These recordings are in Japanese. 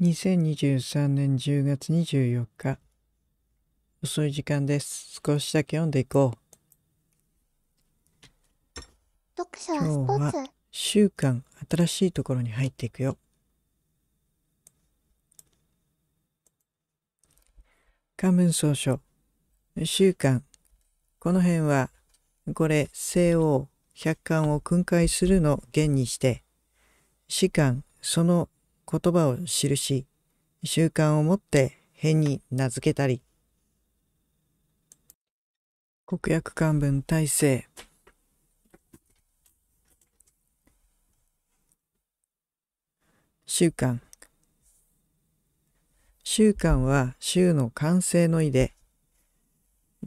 2023年10月24日遅い時間です少しだけ読んでいこう読書はスポーツ今日は週間新しいところに入っていくよ漢文総書週間この辺はこれ西欧百巻を訓戒するの元にして士官その言葉を記し、習慣を持って変に名付けたり、国約漢文体制習慣習慣は週の完成の意で、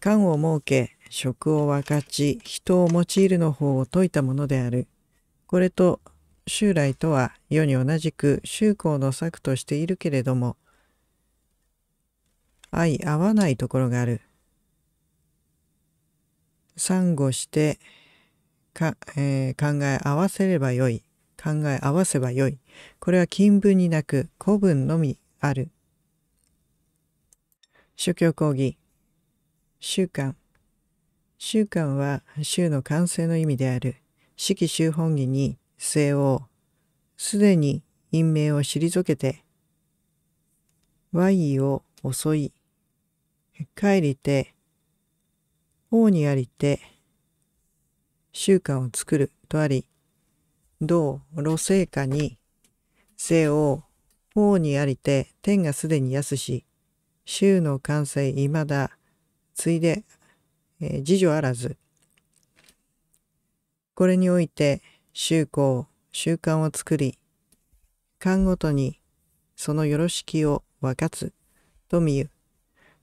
漢を設け、職を分かち、人を用いるの方を説いたものである。これと襲来とは世に同じく宗教の策としているけれども相合わないところがある。参後してか、えー、考え合わせればよい考え合わせばよいこれは金文になく古文のみある。宗教講義習慣習慣は宗の完成の意味である。四季宗本義に性をすでに陰命を退けて、和意を襲い、帰りて、王にありて、習慣を作るとあり、同路政下に、性を王にありて、天がすでに安し、州の完成いまだ、ついで、えー、自助あらず。これにおいて、習慣、習慣を作り、間ごとにそのよろしきを分かつ、と見ゆ。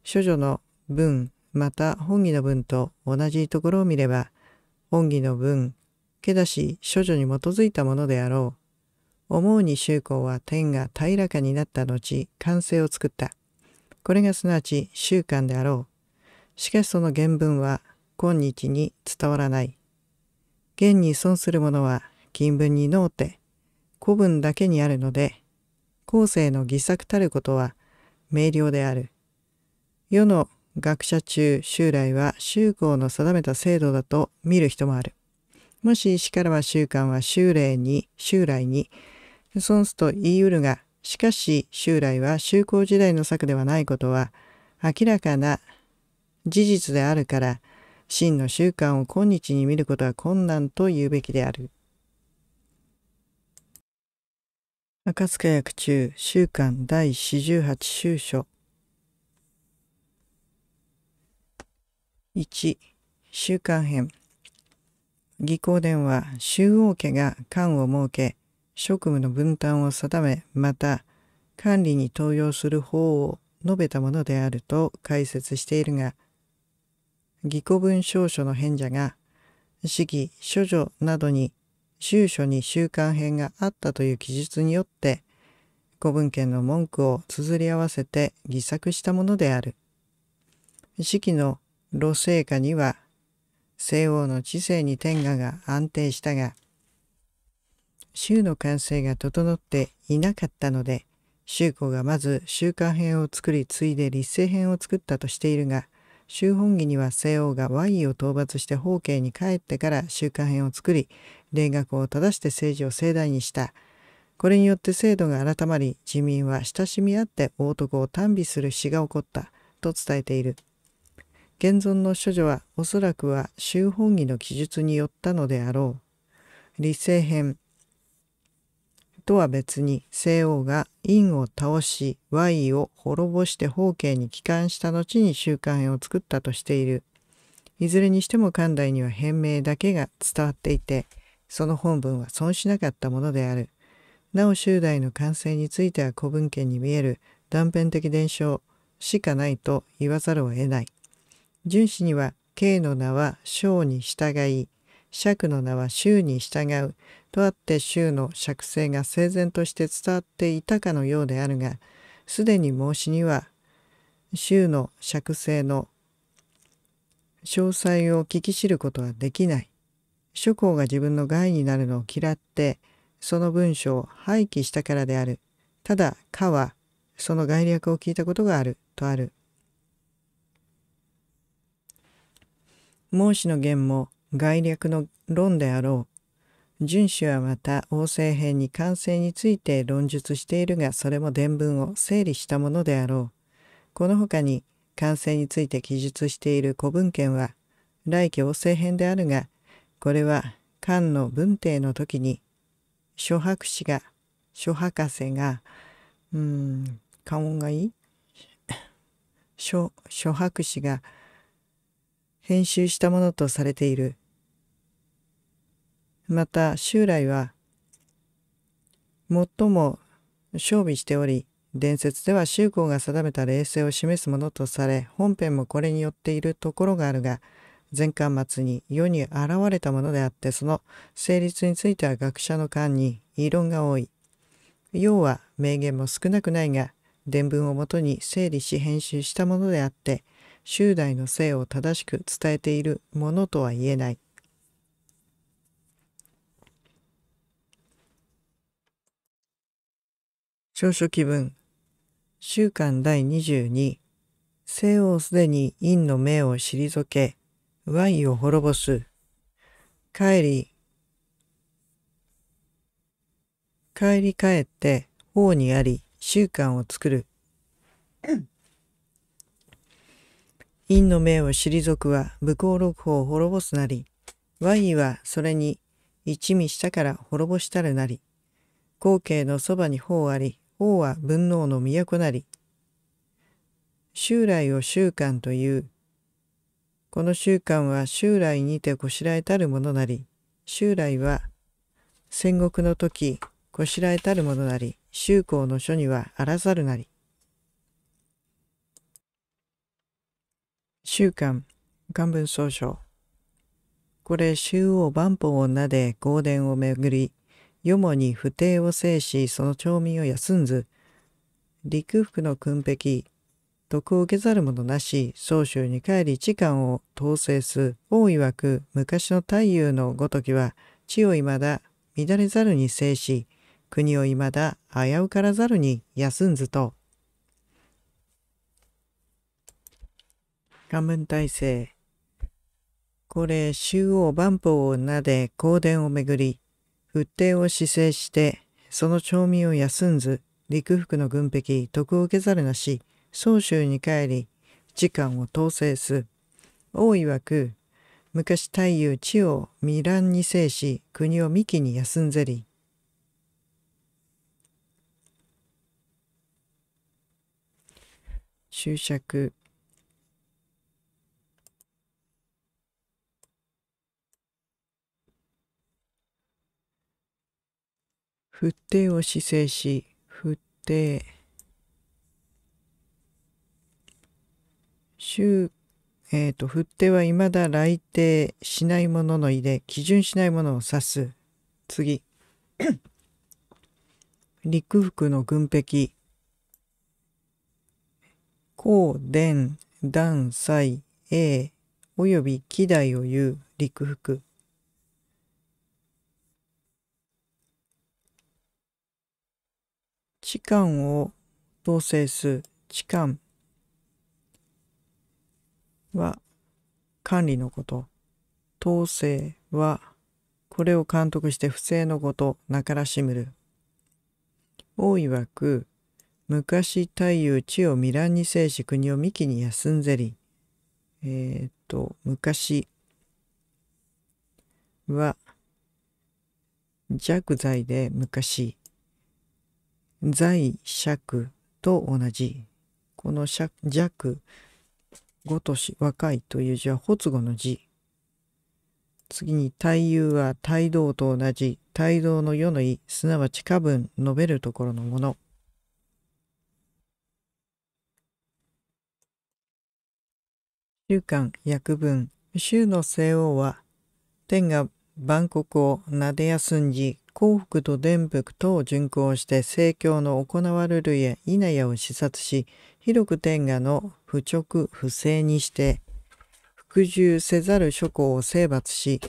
諸女の文、また本義の文と同じところを見れば、本義の文、けだし諸女に基づいたものであろう。思うに宗公は天が平らかになった後、完成を作った。これがすなわち習慣であろう。しかしその原文は今日に伝わらない。現に損するものは金文にのうて古文だけにあるので後世の偽作たることは明瞭である世の学者中襲来は宗教の定めた制度だと見る人もあるもし石からは習慣は修礼に襲来に損すと言い得るがしかし襲来は修行時代の策ではないことは明らかな事実であるから真の習慣を今日に見ることは困難と言うべきである。赤塚薬中週刊第48週書1週刊編技行伝は周王家が官を設け職務の分担を定めまた管理に登用する法を述べたものであると解説しているが義庫文証書の変者が、四季、諸女などに、収書に習慣編があったという記述によって、古文献の文句を綴り合わせて偽作したものである。四季の路聖下には、西欧の知性に天下が安定したが、州の完成が整っていなかったので、宗公がまず週刊編を作り、ついで立政編を作ったとしているが、周本義には西欧が和ンを討伐して法慶に帰ってから週刊編を作り霊学を正して政治を盛大にしたこれによって制度が改まり自民は親しみ合って大男を耽美する詩が起こったと伝えている現存の処女はおそらくは周本義の記述によったのであろう理政編とは別に西欧が陰を倒し和を滅ぼして方慶に帰還した後に習慣編を作ったとしているいずれにしても寛大には変名だけが伝わっていてその本文は損しなかったものであるなお周代の完成については古文献に見える断片的伝承しかないと言わざるを得ない。純子には慶の名は章に従い釈の名は衆に従うとあって衆の釈性が整然として伝わっていたかのようであるがすでに孟子には衆の釈性の詳細を聞き知ることはできない諸侯が自分の害になるのを嫌ってその文章を廃棄したからであるただ「か」はその概略を聞いたことがあるとある孟子の言も概略の論であろう。荀子はまた、王政編に完成について論述しているが、それも伝文を整理したものであろう。この他に、完成について記述している古文献は、来期王政編であるが、これは、漢の文帝の時に、諸博士が、諸博士が、うん、漢音がいい諸、諸博士が編集したものとされているまた従来は最も勝備しており伝説では周公が定めた霊性を示すものとされ本編もこれによっているところがあるが前巻末に世に現れたものであってその成立については学者の間に異論が多い要は名言も少なくないが伝文をもとに整理し編集したものであって周代の性を正しく伝えているものとは言えない。長所記文週刊第22西欧すでに陰の命を退けワインを滅ぼす帰り帰り帰って頬にあり習慣を作る陰の命を退くは武功六法を滅ぼすなりワインはそれに一味したから滅ぼしたるなり後継のそばに法あり王は文能の都なり、襲来を習慣という。この習慣は襲来にてこしらえたるものなり、襲来は戦国の時こしらえたるものなり、周公の書にはあらざるなり。習慣、漢文総書これ、周王万法女で宮殿をめぐり、よもに不定を制しその町民を休んず陸服の訓壁徳を受けざる者なし宗州に帰り痴間を統制すい曰く昔の太夫のごときは地をいまだ乱れざるに制し国をいまだ危うからざるに休んずと漢文体制これ、周王万法をなで香殿をめぐり、仏帝を施政して、その町民を休んず、陸服の軍壁、徳を受けざるなし、宗州に帰り、時間を統制す。王曰く、昔太夫地を未乱に制し、国を幹に休んぜり。終着不定を姿勢し、不定、週、えっ、ー、と、不定はまだ来定しないもののいで、基準しないものを指す。次。陸服の軍壁。高伝、断、祭、英、および希代を言う陸服。痴漢を統制す痴漢は管理のこと。統制はこれを監督して不正のこと、なからしむる。い曰く、昔太夫地を未乱に制し国を幹に休んぜり。えっ、と、昔は弱罪で昔。在尺と同じこの弱ごとし若いという字は発語の字次に対遊は帯同と同じ帯同の世の意すなわち下分述べるところのもの週刊訳文週の西欧は天が万国をなでやすんじ幸福と伝福とを巡行して政教の行われるや否やを視察し広く天下の不直不正にして服従せざる諸侯を征伐し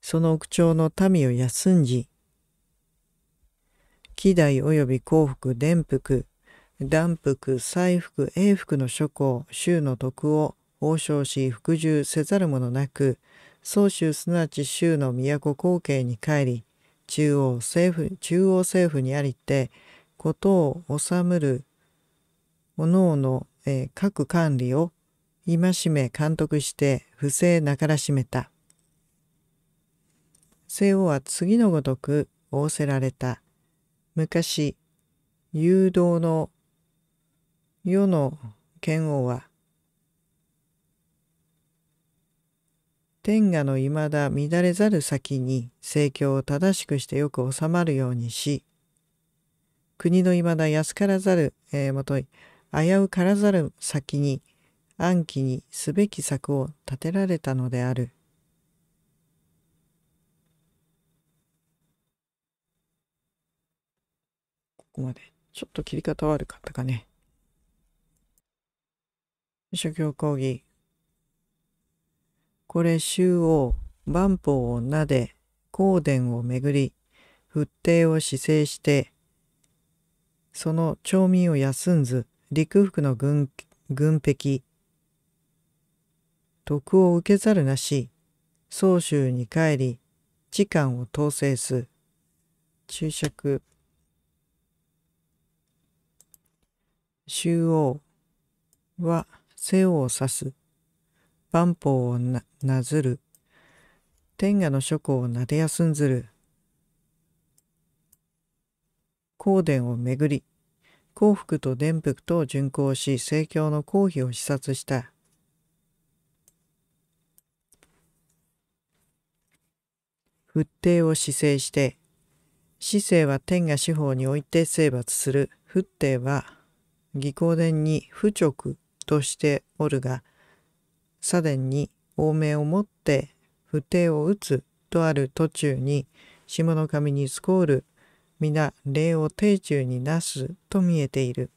その口調の民を休んじ希代及び幸福伝福断服、彩服、永福の諸侯、州の徳を王将し服従せざるものなく、宗州すなわち州の都後継に帰り、中央政府中央政府にありてことを治むる各々の、えー、各管理を戒め監督して不正なからしめた。西王は次のごとく仰せられた。昔、誘導の世の剣王は天下のいまだ乱れざる先に政教を正しくしてよく収まるようにし国のいまだ安からざる、えー、もとい危うからざる先に暗記にすべき策を立てられたのである。ここまで。ちょっと切り方悪かったかね。諸教講義これ周王、万法をなで、光殿をめぐり、仏帝を姿勢して、その町民を休んず、陸服の軍軍壁、徳を受けざるなし、宗州に帰り、痴間を統制す。注釈。衆王は西を指す。万法をななずる天下の諸侯をなでやすんずる香殿をめぐり幸福と伝福と巡行し政教の公費を視察した仏帝を施政して市政は天下司法において征伐する仏帝は義行殿に不直としておるが左伝に王名を持って不定を打つとある途中に下の神にスコール皆礼を定中になすと見えている。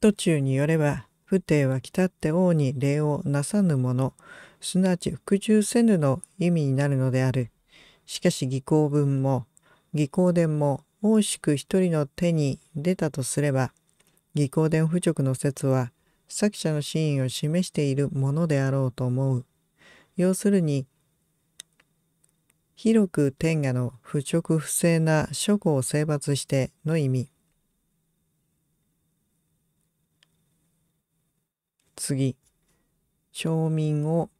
途中によれば不定は来たって王に礼をなさぬ者すなわち服従せぬの意味になるのである。しかし義行文も義行伝も惜しく一人の手に出たとすれば義行伝不直の説は作者の真意を示しているものであろうと思う。要するに、広く天下の不直不正な諸行を征伐しての意味。次、町民を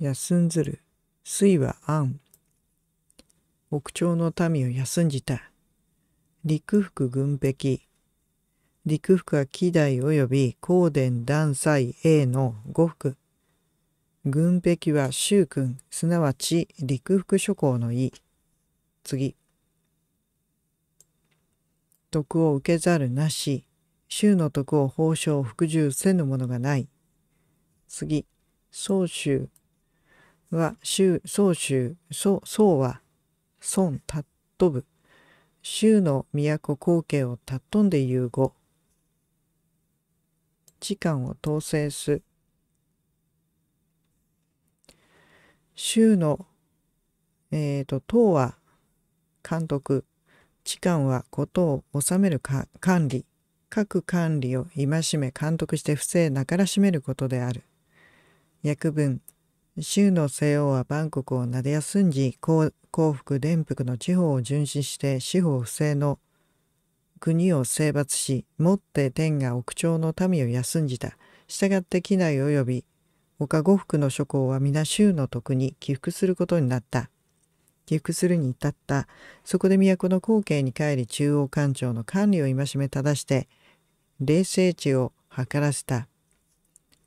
休んずる。水は安。北朝の民を休んじた。陸服軍壁。陸福は紀代及び光殿断斎 A の五福。軍壁は周君、すなわち陸福諸侯の意。次。徳を受けざるなし、州の徳を報奨服従せぬものがない。次、宗州は州、宗州、宗宗は、孫尊、ぶ。州の都後継を尊んで言う語。時間を統制す州の、えーと、党は監督地官は事を治める管理各管理を戒め監督して不正なからしめることである訳文州の西欧は万国をなで休んじ幸福伝福の地方を巡視して司法不正の国を征伐し、もって天が奥朝の民を休んじた。従って機内及び岡五福の諸侯は皆州の徳に起伏することになった。起伏するに至った。そこで都の後継に帰り中央官庁の管理を戒め正して、冷静地を図らせた。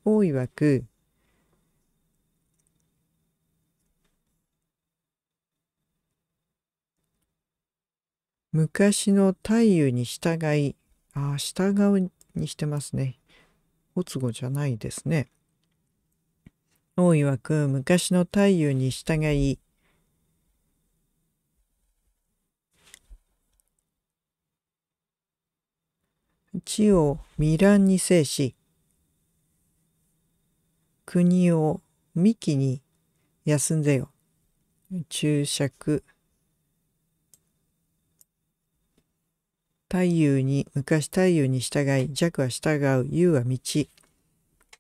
大曰く、昔の太夫に従い、ああ、従うにしてますね。おつごじゃないですね。大曰く昔の太夫に従い、地を未乱に制し、国を幹に休んでよ。注釈。太夫に、昔太夫に従い、弱は従う、優は道。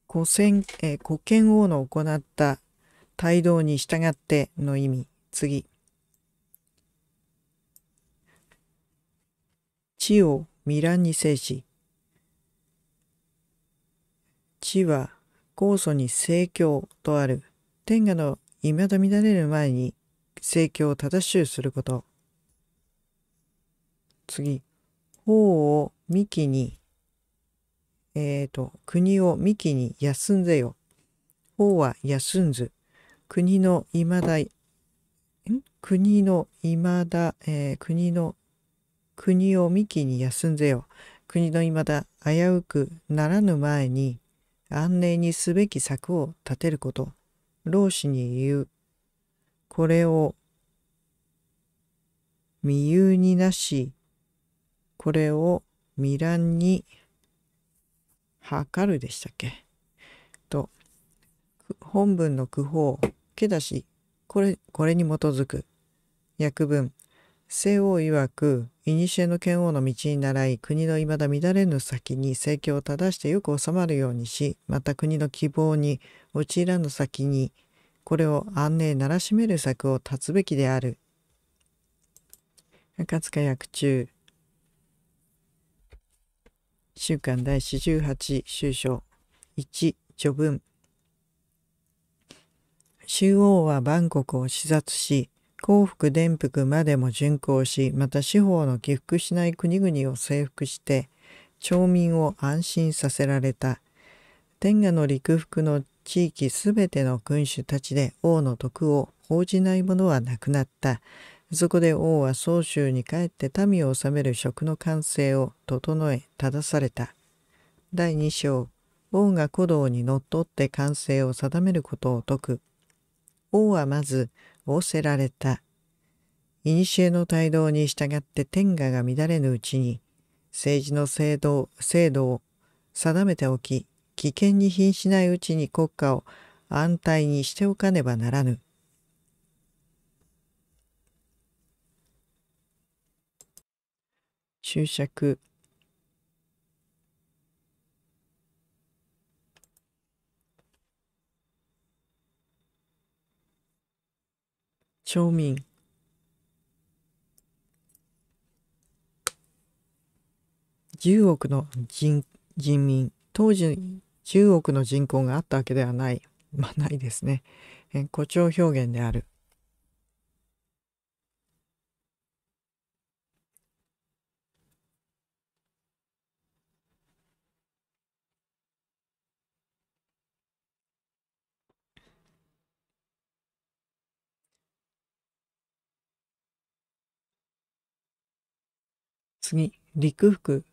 古戦、え古剣王の行った帯道に従っての意味。次。地を未乱に制し、地は酵素に盛況とある。天下の未だ乱れる前に盛況を正しゅうすること。次。方を幹に、えっ、ー、と、国を幹に休んぜよ。方は休んず。国のいまだ、ん国のいまだ、えー、国の、国を幹に休んぜよ。国のいまだ危うくならぬ前に、安寧にすべき策を立てること。老子に言う。これを、身有になし、これをミランに測るでしたっけと本文の句法けだしこれこれに基づく訳文西欧曰く古の剣王の道に倣い国の未だ乱れぬ先に政教を正してよく収まるようにしまた国の希望に陥らぬ先にこれを安寧ならしめる策を立つべきである。赤塚役中週刊第48週章1序文周王は万国を視察し幸福伝福までも巡行しまた司法の起伏しない国々を征服して町民を安心させられた天下の陸服の地域すべての君主たちで王の徳を報じない者はなくなったそこで王は宗州に帰って民を治める職の完成を整え正された。第2章王が古道にのっとって完成を定めることを説く。王はまず仰せられた。古の帯道に従って天下が乱れぬうちに政治の制度制度を定めておき危険に瀕しないうちに国家を安泰にしておかねばならぬ。注釈町民10億の人人民当時10億の人口があったわけではないまあないですね誇張表現である次、陸服。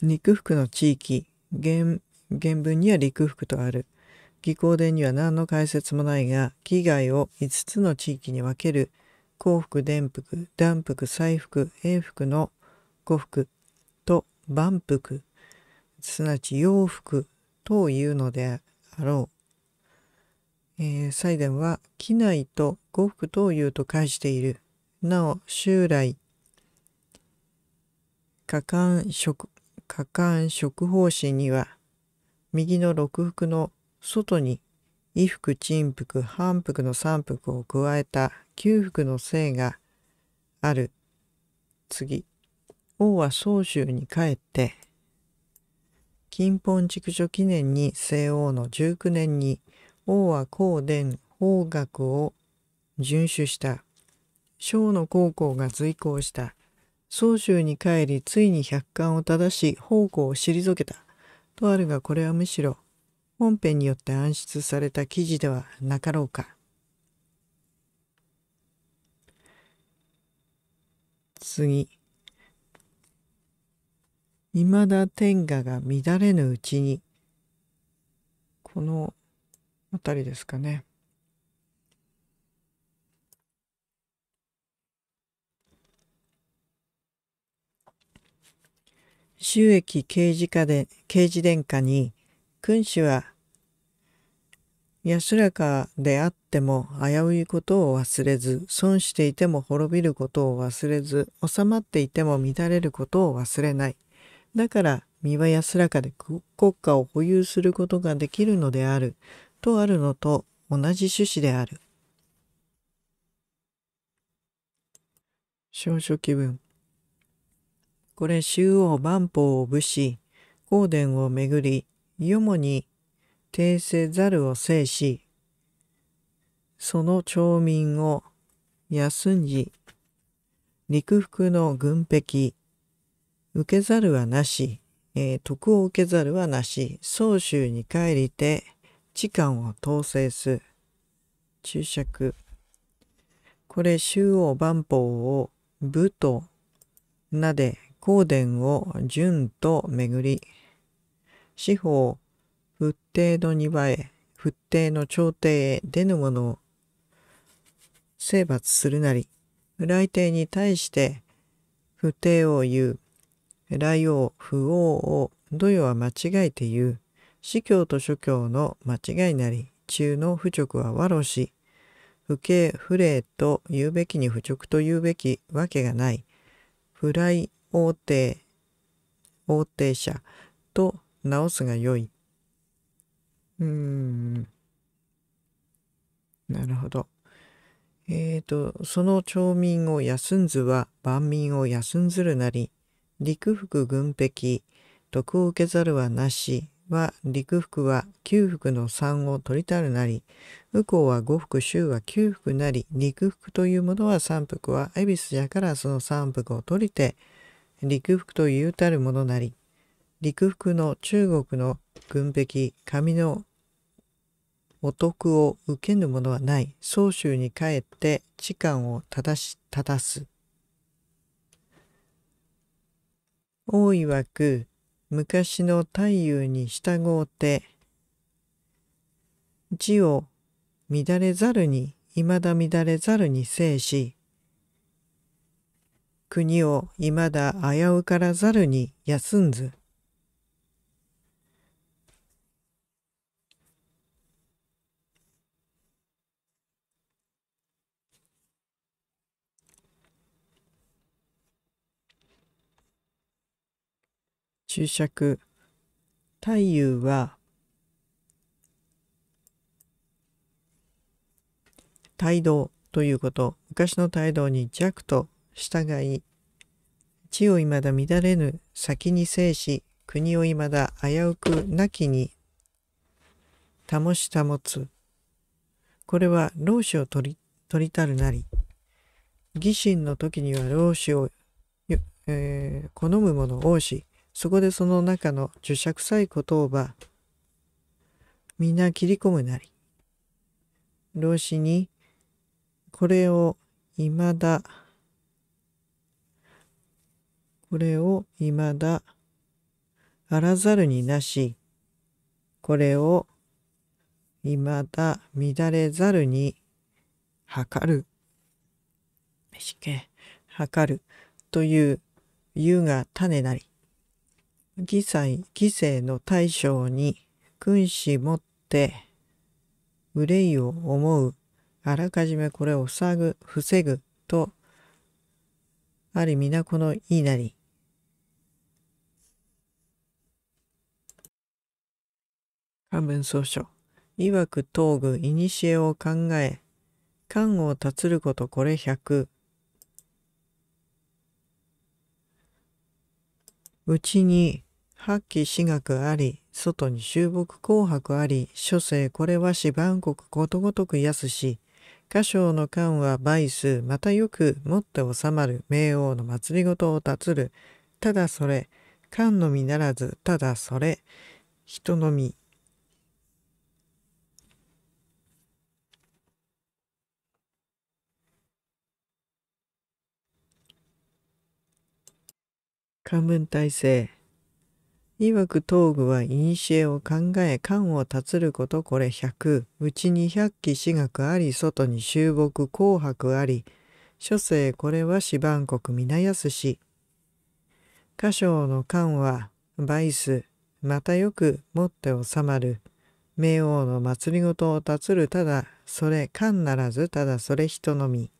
陸服の地域、原原文には陸服とある。義巧伝には何の解説もないが、危害を5つの地域に分ける、幸福、伝福、断服、再服、永服の五服と万福、すなわち洋服というのであろう。えー、サイデンは、機内と呉服」というと返している。なお襲来加冠職加冠職方針には右の六福の外に衣服陳服反服の三服を加えた九服の姓がある次王は宗州に帰って金本築所記念に西王の19年に王は光殿、法学を遵守した小の高校が随行した。宗州に帰りついに百貫を正し奉公を退けた。とあるがこれはむしろ本編によって暗出された記事ではなかろうか。次。いまだ天下が乱れぬうちにこの辺りですかね。収益刑事課で、刑事殿下に、君主は安らかであっても危ういことを忘れず、損していても滅びることを忘れず、収まっていても乱れることを忘れない。だから身は安らかで国家を保有することができるのである。とあるのと同じ趣旨である。少々気分これ周王万法を武士、光殿をめぐり、よもに訂正ざるを制し、その町民を休んじ、陸服の軍壁、受けざるはなし、えー、徳を受けざるはなし、宗州に帰りて、地官を統制す。注釈。これ、周王万法を武となで光殿を順と巡り、四方、仏帝の庭へ、仏帝の朝廷へ出ぬ者を征伐するなり、来帝に対して不定を言う、来王、不王を土曜は間違えて言う、司教と諸教の間違いなり、中の不直は和ろし、不敬不礼と言うべきに不直と言うべきわけがない、不来横帝横帝者と直すがよい。うーん。なるほど。えーと、その町民を休んずは万民を休んずるなり、陸服軍壁、徳を受けざるはなしは、陸服は九服の三を取りたるなり、右近は五服、州は九服なり、陸服というものは三服は、恵比寿じゃからその三服を取りて、陸服というたるものなり、陸服の中国の軍壁、紙のお得を受けぬものはない、宗州に帰って痴漢を正し、正す。大わく、昔の太夫に従うて、字を乱れざるに、未だ乱れざるに制し、国をいまだ危うからざるに休んず。注釈太夫は「帯同」ということ昔の帯同に弱と従い、地を未だ乱れぬ先に制し、国を未だ危うくなきに、保し保つ。これは老子を取り、取りたるなり。義心の時には老子を、えー、好む者多し、そこでその中の呪釈臭い言葉、皆切り込むなり。老子に、これを未だ、これを未だあらざるになし、これを未だ乱れざるに測る。しけ、測るという湯が種なり。義祭、義牲の大将に君子持って憂いを思う。あらかじめこれを塞ぐ、防ぐと、あり皆このいいなり。漢文総書。曰く東具古を考え、漢をつることこれ百。うちに八旗私学あり、外に修木紅白あり、諸生これはし万国ことごとく安し、歌唱の漢は倍数、またよくもって収まる、冥王の祭りごとをつる、ただそれ、漢のみならず、ただそれ、人のみ。漢文体制曰く東具は性を考え漢をつることこれ百うちに百鬼四学あり外に修木紅白あり諸生これは四万国皆すし歌唱の漢は倍数またよく持って収まる冥王の祭りごとをつるただそれ漢ならずただそれ人のみ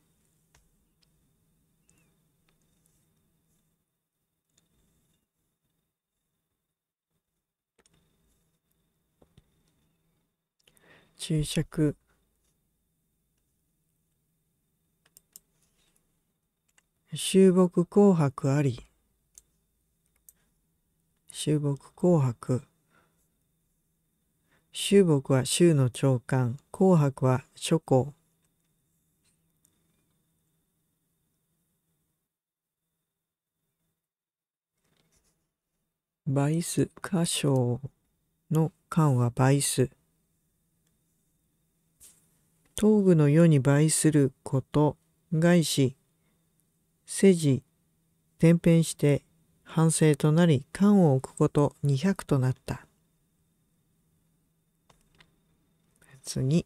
注釈終木紅白あり終木紅白終木は州の長官紅白は諸侯バイス歌唱の官はバイス東具の世に倍すること、外し、世事、転編して、反省となり、缶を置くこと200となった。次。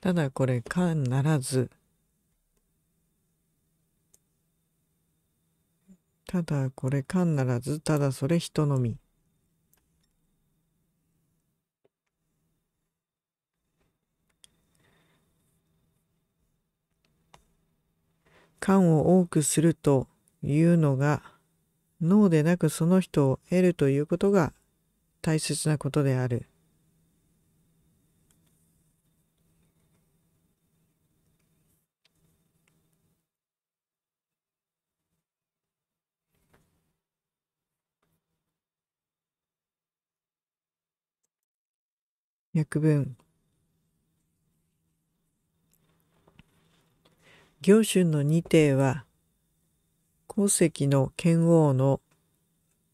ただこれ、缶ならず、ただこれ缶ならず、ただそれ人のみ。感を多くするというのが脳でなくその人を得るということが大切なことである。約分行春の二帝は、鉱石の剣王の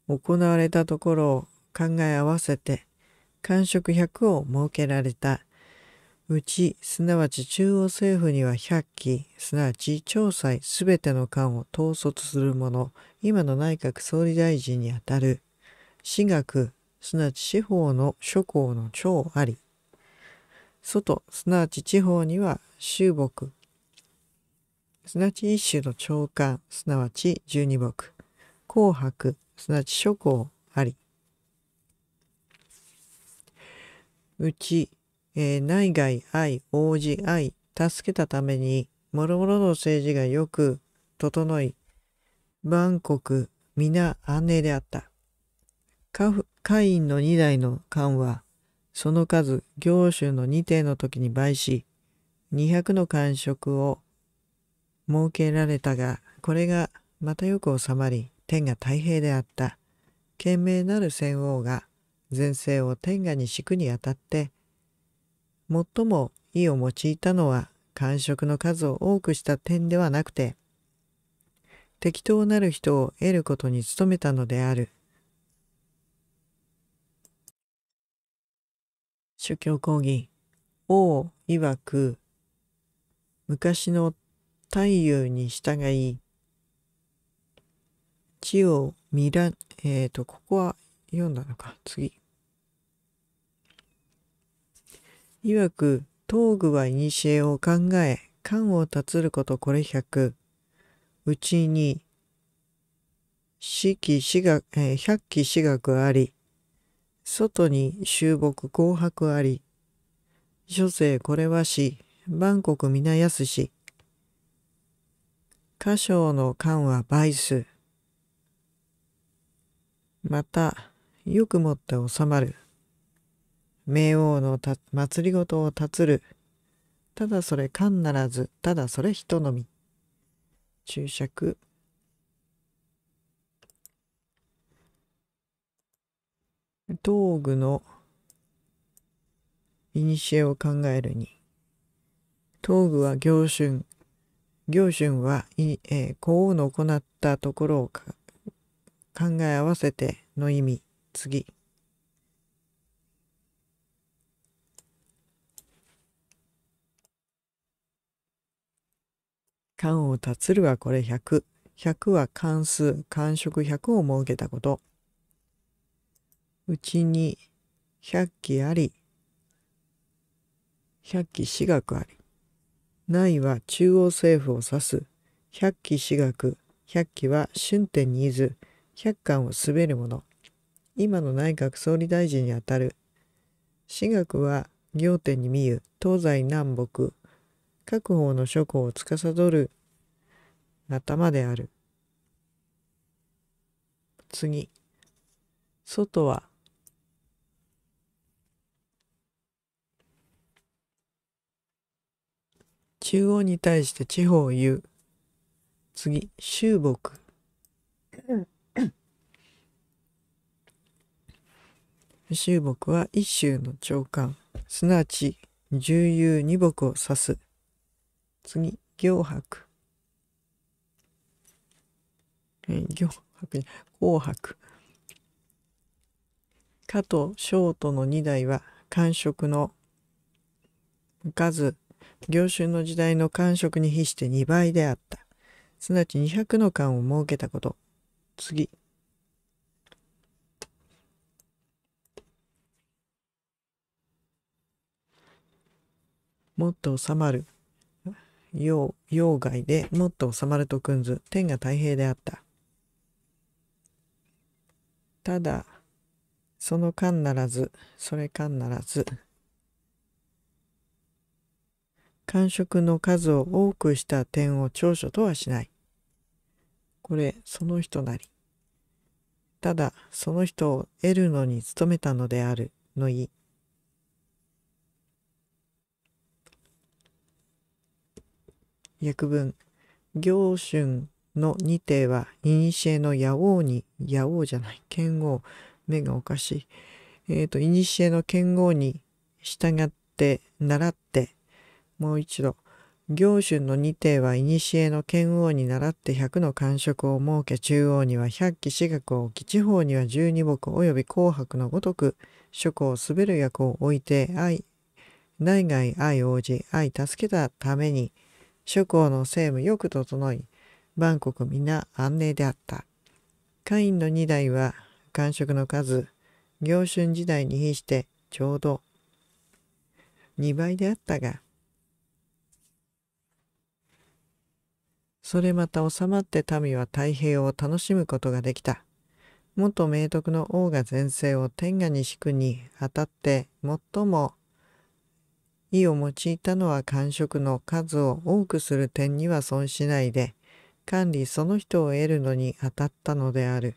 行われたところを考え合わせて、官職100を設けられた。うち、すなわち中央政府には100期、すなわち調査すべての官を統率する者、今の内閣総理大臣にあたる、私学、すなわち司法の諸侯の長あり、外、すなわち地方には州木、すなわち一種の長官、すなわち十二木、紅白、すなわち諸行あり。うち、えー、内外愛、王子愛、助けたために、もろもろの政治がよく整い、万国、皆安寧であった。カインの二代の官は、その数、行衆の二帝の時に倍し、二百の官職を設けられたが、これがまたよく収まり、天が太平であった。賢明なる仙王が、前世を天下に敷くにあたって、最も意を用いたのは、官職の数を多くした点ではなくて、適当なる人を得ることに努めたのである。諸教講義、王曰く、昔の太陽に従い、地を見ら、えっ、ー、と、ここは読んだのか、次。いわく、東具は古を考え、漢を立つることこれ百。うちに、四季四学、えー、百季四学あり、外に収木紅白あり、諸生これはし、万国皆安し、箇所の間は倍数。また、よくもって収まる。冥王のた祭りごとを立つる。ただそれ間ならず、ただそれ人のみ。注釈。道具の古を考えるに。道具は行春、行春は、えー、皇の行ったところを考え合わせての意味次漢を立つるはこれ100。100は漢数、漢職100を設けたこと。うちに100期あり、100期私学あり。内は中央政府を指す。百鬼私学。百鬼は春天にいず。百官を滑るもの。今の内閣総理大臣にあたる。私学は行天に見ゆ。東西南北。各方の諸侯を司る頭である。次。外は中央に対して地方を言う。次、周木。周木は一衆の長官、すなわち重有二木を指す。次、行白。え行白、紅白。加藤翔との二代は官職の数行春の時代の官職に比して2倍であった。すなわち200の官を設けたこと。次。もっと収まる。要要外でもっと収まるとくんず天が太平であったただその間ならずそれ間ならず感触の数を多くした点を長所とはしない。これ、その人なり。ただ、その人を得るのに努めたのである、の意。訳文、行春の二帝は、古の野王に、野王じゃない、剣王、目がおかしい。えっ、ー、と、古の剣王に従って、習って、もう一度。行春の二帝は古の剣王に倣って百の官職を設け中央には百騎士学を置き地方には十二木及び紅白のごとく諸侯滑る役を置いて愛内外愛応じ愛助けたために諸侯の政務よく整い万国皆安寧であった。カインの二代は官職の数行春時代に比してちょうど2倍であったがそれまた収まって民は太平洋を楽しむことができた。元明徳の王が前世を天下に敷くにあたって最も意を用いたのは官職の数を多くする点には損しないで管理その人を得るのに当たったのである。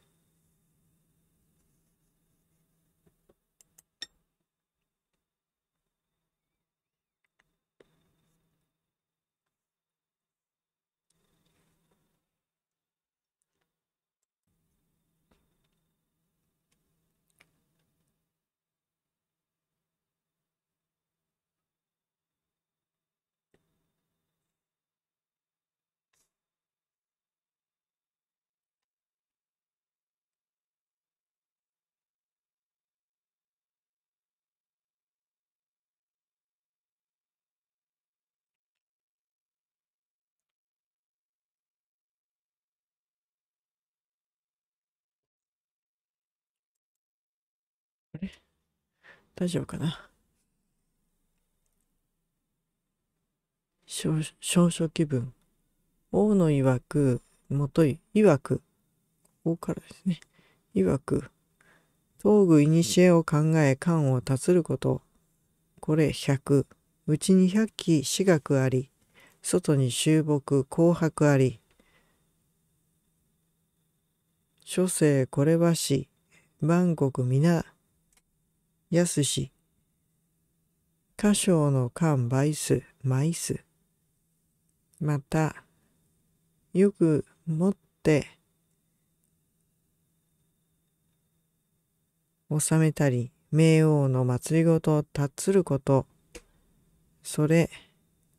大丈夫かな少々気分。王の曰く、もとい、曰く、王からですね。曰く、東具古を考え、官を達ること。これ百。うちに百鬼私学あり、外に収木、紅白あり。諸生これはし、万国皆やすし、歌唱の間倍数、枚数。また、よく持って、納めたり、冥王の祭りごとを達つること、それ、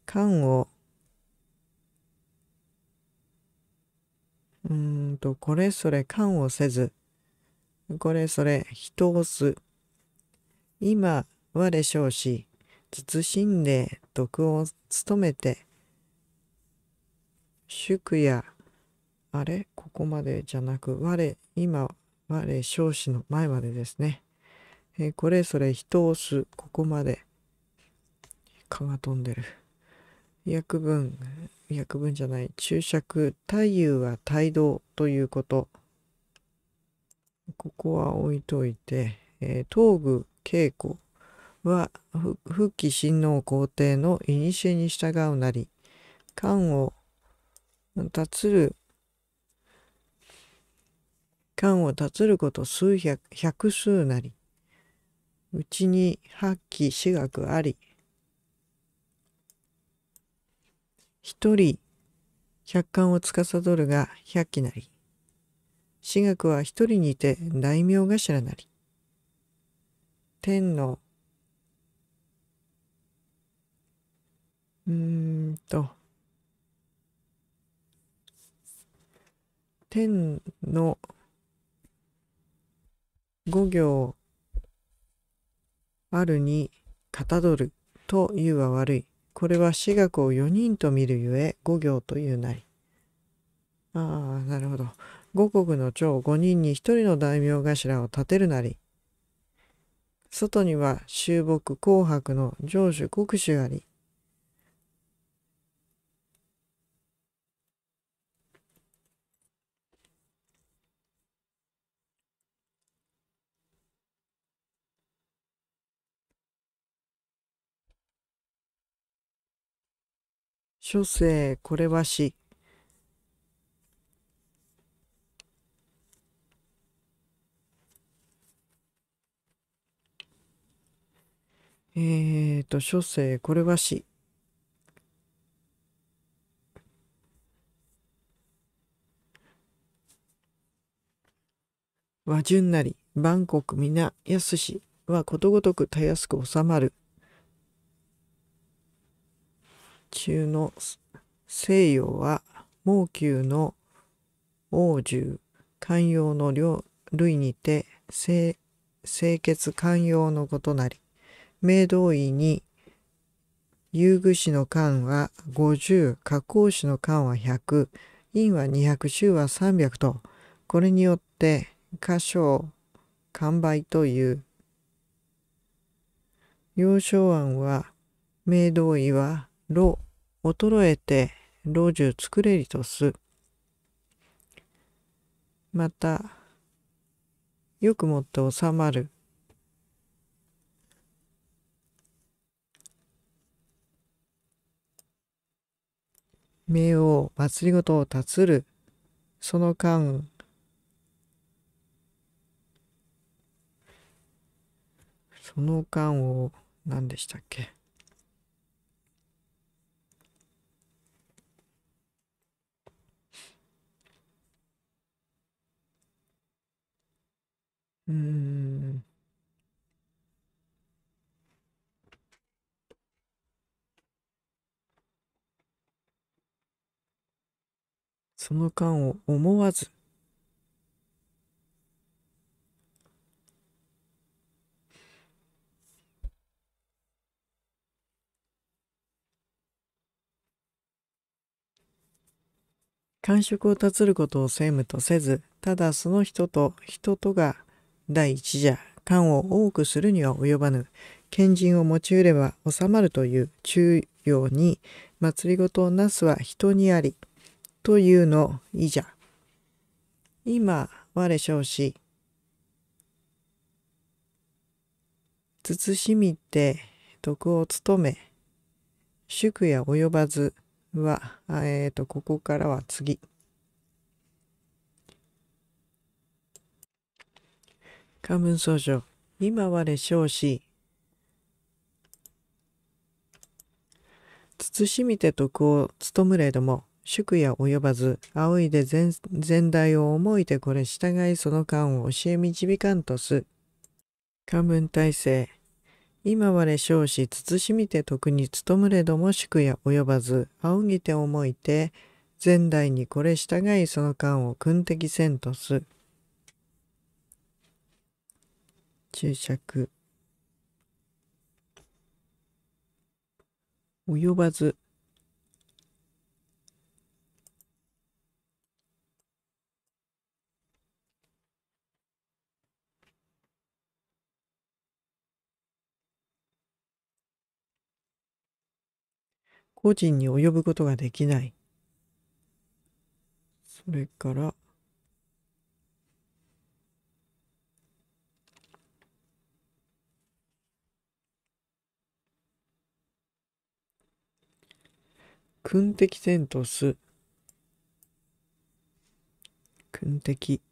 間を、うんと、これそれ間をせず、これそれ人をす。今我少子謹んで徳を務めて宿やあれここまでじゃなく我今我少子の前までですね、えー、これそれ人をすここまで蚊が飛んでる訳文訳文じゃない注釈太夫は帯同ということここは置いといて、えー、東部。稽古は復帰親王皇帝の古に従うなり官をつる官をつること数百百数なりうちに八期私学あり一人百官を司るが百期なり私学は一人にて大名頭なり天のうーんと天の五行あるにかたどるというは悪い。これは私学を四人と見るゆえ五行というなり。ああ、なるほど。五国の長五人に一人の大名頭を立てるなり、外には周木紅白の成主国主あり、諸生これは死。えっ、ー、と、書生、これは詩。和順なり、万国皆安しはことごとくたやすく収まる。中の西洋は、毛宮の王獣、寛容の類にて、清潔寛容のことなり。明道意に遊具師の間は50、加工師の間は100、陰は200、周は300と、これによって箇所、完売という。要所案は、明道意は、老、衰えて、老中作れりとす。また、よくもって収まる。名を祭りごとを立つるその間その間を何でしたっけうんその間を思わず感触を断つることを責務とせず、ただその人と人とが第一じゃ、感を多くするには及ばぬ、賢人を持ちうれば収まるという中庸に、祭りごとをなすは人にあり。というのいじゃ。今、我少子。慎みて徳を務め、宿や及ばずは、えっ、ー、と、ここからは次。漢文総書、今我少子。慎みて徳を務むれども、宿や及ばず、仰いで全代を思いてこれ従いその間を教え導かんとす。漢文体制。今我少子慎みて徳に努むれども宿や及ばず、仰ぎて思いて、前代にこれ従いその間を君的せんとす。注釈。及ばず。個人に及ぶことができない。それから、君的セントス。君的。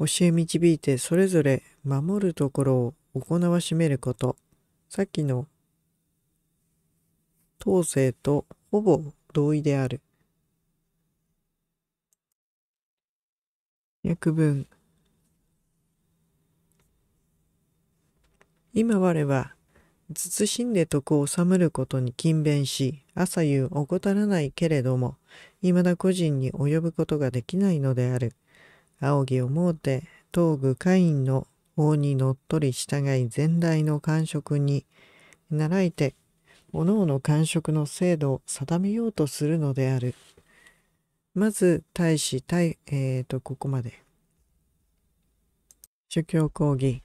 教え導いてそれぞれ守るところを行わしめること。さっきの統制とほぼ同意である。約文今我は慎んで徳を治むることに勤勉し朝夕怠らないけれども未だ個人に及ぶことができないのである仰ぎ思うて東具会員の王にのっとり従い前代の官職に習いて各々感触の制度を定めようとするのである。まず、大使、えっ、ー、と、ここまで。諸教講義。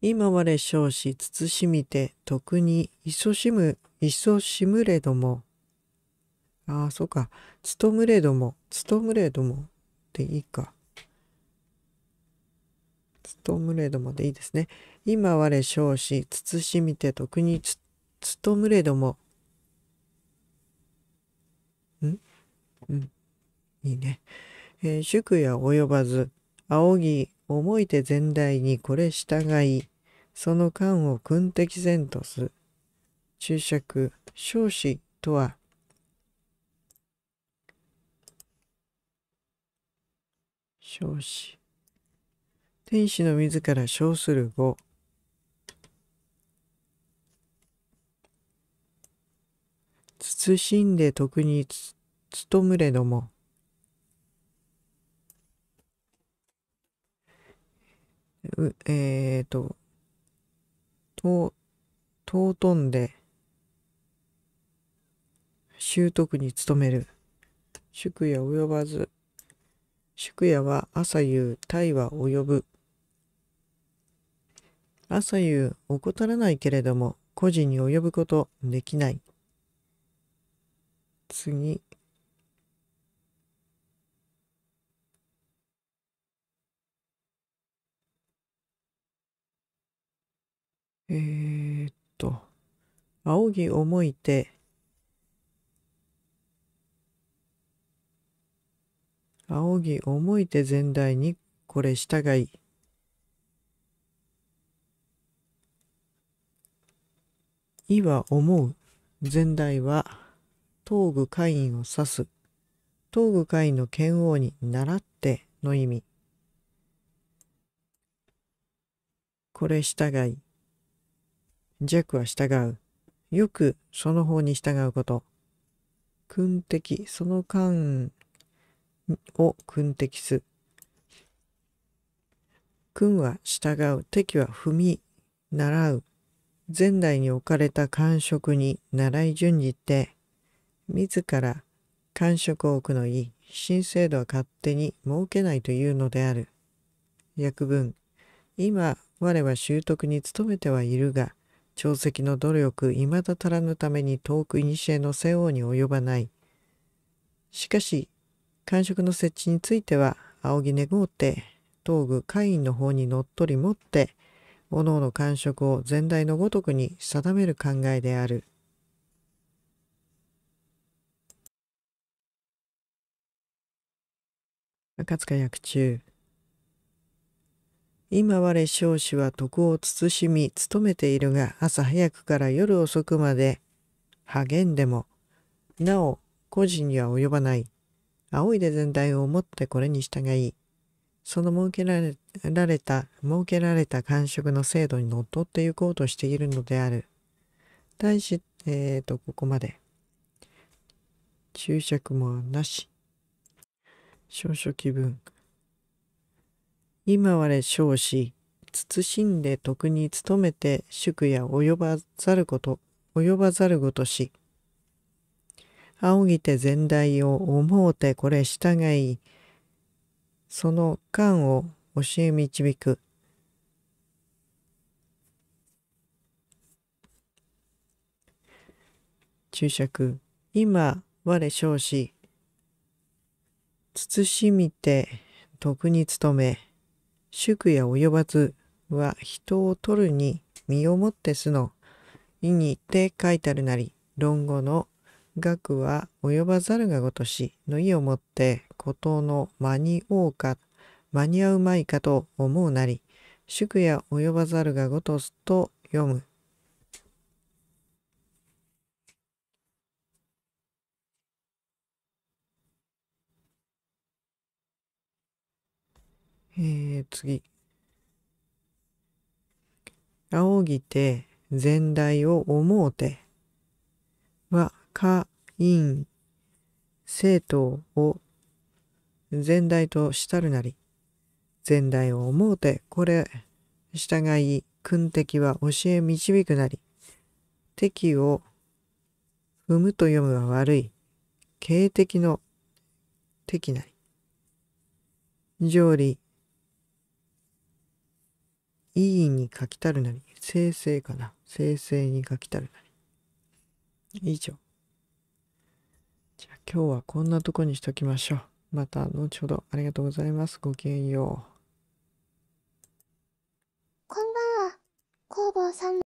今我少子慎みて、特にいそしむ、いそしむれども。ああ、そうか。勤むれども、勤むれどもでいいか。勤むれどもでいいですね。今我少子慎みて、特に勤むれども、んうん。いいね。えー、宿や及ばず、仰ぎ、思いて前代にこれ従い、その間を君敵せんとす。注釈、少子とは、少子。天使の自ら称する語。慎んで徳に務むれども、うえっ、ー、と、と、尊んで、習得に努める。宿夜及ばず。宿夜は朝夕、大は及ぶ。朝夕、怠らないけれども、孤児に及ぶことできない。次。えー、っと、仰ぎ思いて、仰ぎ思いて前代にこれ従い。い」は思う。前代は東具会員を指す。東具会員の剣王に習っての意味。これ従い。弱は従う。よくその方に従うこと。訓敵、その間を訓敵す。君は従う。敵は踏み、習う。前代に置かれた感触に習い順じて、自ら官職を置くのいい新制度は勝手に設けないというのである。訳文今我は習得に努めてはいるが朝夕の努力未だ足らぬために遠く古の西欧に及ばない。しかし官職の設置については仰ぎ願うて東具会員の方にのっとり持っておのおの官職を前代のごとくに定める考えである。赤塚役中今我少子は徳を慎み努めているが朝早くから夜遅くまで励んでもなお個人には及ばない仰いで全体を思ってこれに従いその設けられられた設けられた感触の制度にのっとって行こうとしているのである対しえっ、ー、とここまで注釈もなし少々気分。今我少子、慎んで徳に努めて宿や及ばざること、及ばざるごとし。仰ぎて前代を思うてこれ従い、その間を教え導く。注釈、今我少子、慎みて徳に努め宿や及ばずは人を取るに身をもってすの意にて書いてあるなり論語の学は及ばざるがごとしの意をもってことの間に合うか間に合うまいかと思うなり宿や及ばざるがごとすと読むえー、次。仰ぎて、前代を思うて、は、か、いん、生徒を、前代としたるなり、前代を思うて、これ、従い、君敵は教え導くなり、敵を踏むと読むは悪い、警敵の敵なり。常理、いいに書きたるなり、生成かな。生成に書きたるなり。以上。じゃあ今日はこんなとこにしときましょう。また後ほどありがとうございます。ごきげんよう。こんばんは。工房さん